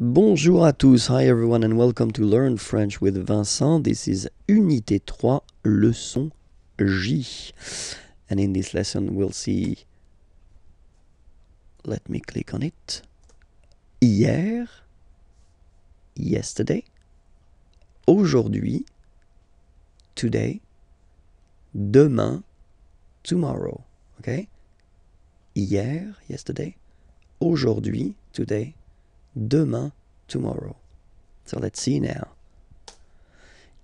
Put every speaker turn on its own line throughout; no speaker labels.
Bonjour à tous, hi everyone and welcome to Learn French with Vincent. This is Unité 3, leçon J. And in this lesson we'll see, let me click on it, hier, yesterday, aujourd'hui, today, demain, tomorrow. Okay? Hier, yesterday, aujourd'hui, today, demain, tomorrow. So let's see now.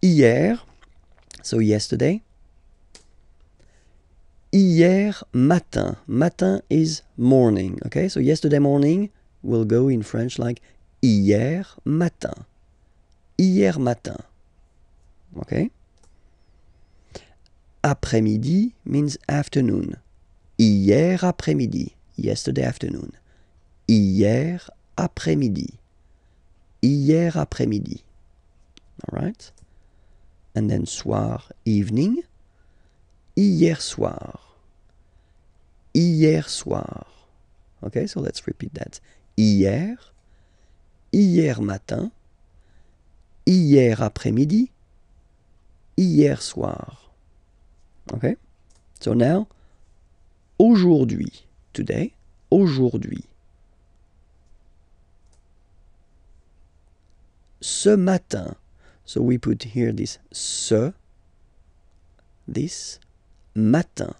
Hier, so yesterday. Hier matin. Matin is morning. Okay, so yesterday morning will go in French like hier matin. Hier matin. Okay? Après-midi means afternoon. Hier après-midi. Yesterday afternoon. Hier après-midi. Hier après-midi. Alright? And then soir, evening. Hier soir. Hier soir. Okay, so let's repeat that. Hier. Hier matin. Hier après-midi. Hier soir. Okay? So now, aujourd'hui, today, aujourd'hui. ce matin. So we put here this ce, this matin,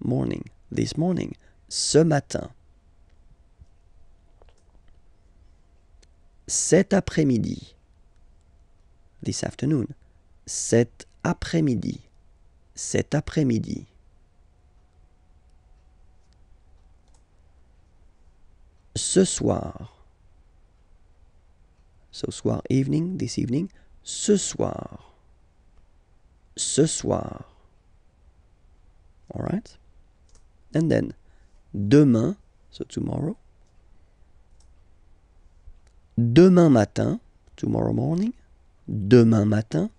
morning, this morning, ce matin. Cet après-midi, this afternoon, cet après-midi, cet après-midi. Ce soir, ce soir, evening, this evening. Ce soir. Ce soir. Alright? And then, demain, so tomorrow. Demain matin, tomorrow morning. Demain matin.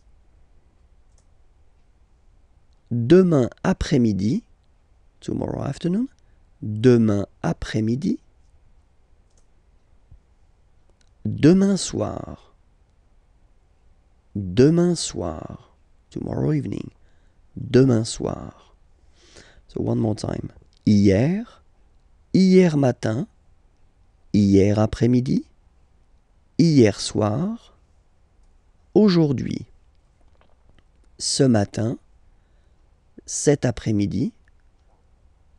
Demain après-midi, tomorrow afternoon. Demain après-midi demain soir, demain soir, tomorrow evening, demain soir. So one more time. Hier, hier matin, hier après-midi, hier soir, aujourd'hui, ce matin, cet après-midi,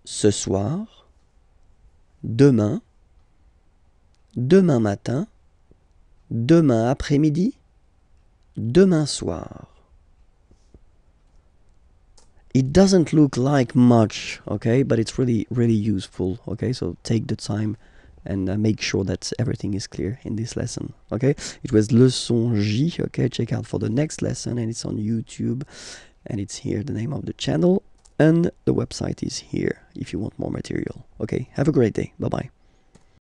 ce soir, demain, demain matin, demain après-midi, demain soir. It doesn't look like much, okay, but it's really, really useful, okay? So take the time and uh, make sure that everything is clear in this lesson, okay? It was Leçon J, okay? Check out for the next lesson and it's on YouTube and it's here, the name of the channel and the website is here if you want more material. Okay, have a great day. Bye-bye.